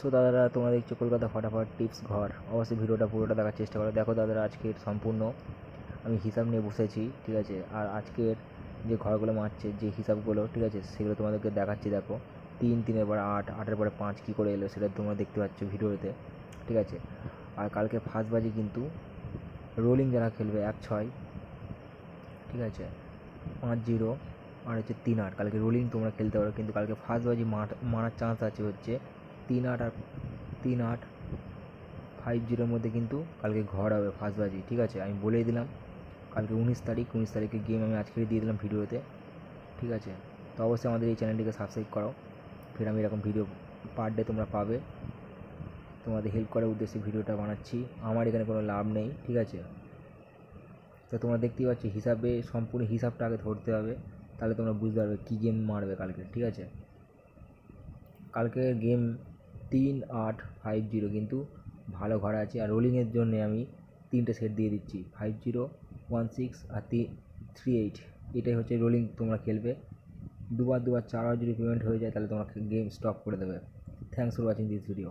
so দাদারা তোমরা দেখছো কলকাতা ফটাফট টিপস ঘর অবশ্যই ভিডিওটা পুরোটা দেখার চেষ্টা করো দেখো দাদারা আজকের সম্পূর্ণ আমি হিসাব নিয়ে বসেছি ঠিক আছে আর আজকের যে ঘরগুলো মারছে যে হিসাবগুলো ঠিক আছে সেগুলো তোমাদেরকে দেখাচ্ছি দেখো তিন তিনের পর আট আটের পরে পাঁচ কী করে এলো সেটা তোমরা দেখতে পাচ্ছ ভিডিওতে ঠিক আছে আর কালকে ফার্স্ট বাজি কিন্তু রোলিং যারা খেলবে এক ছয় ঠিক আছে পাঁচ জিরো আর হচ্ছে তিন আট কালকে রোলিং তোমরা খেলতে পারো কিন্তু কালকে ফার্স্ট বাজি মারার চান্স আছে হচ্ছে তিন আট আর তিন আট ফাইভ জিরোর মধ্যে কিন্তু কালকে ঘর হবে ফার্স্ট বাজি ঠিক আছে আমি বলেই দিলাম কালকে উনিশ তারিখ উনিশ তারিখে গেম আমি আজকে দিয়ে দিলাম ভিডিওতে ঠিক আছে তো অবশ্যই আমাদের এই চ্যানেলটিকে সাবস্ক্রাইব করো ফের আমি এরকম ভিডিও পার ডে তোমরা পাবে তোমাদের হেল্প করার উদ্দেশ্যে ভিডিওটা বানাচ্ছি আমার এখানে কোনো লাভ নেই ঠিক আছে তো তোমরা দেখতেই পাচ্ছ হিসাবে সম্পূর্ণ হিসাবটা আগে ধরতে হবে তাহলে তোমরা বুঝতে পারবে কী গেম মারবে কালকে ঠিক আছে কালকে গেম তিন আট ফাইভ জিরো কিন্তু ভালো ঘর আছে আর রোলিংয়ের জন্য আমি তিনটে সেট দিয়ে দিচ্ছি ফাইভ জিরো ওয়ান সিক্স আর থ্রি এইট এটাই হচ্ছে রোলিং তোমরা খেলবে দুবার দুবার চারবার যদি পেমেন্ট হয়ে যায় তাহলে তোমাকে গেম স্টপ করে দেবে thanks for watching this video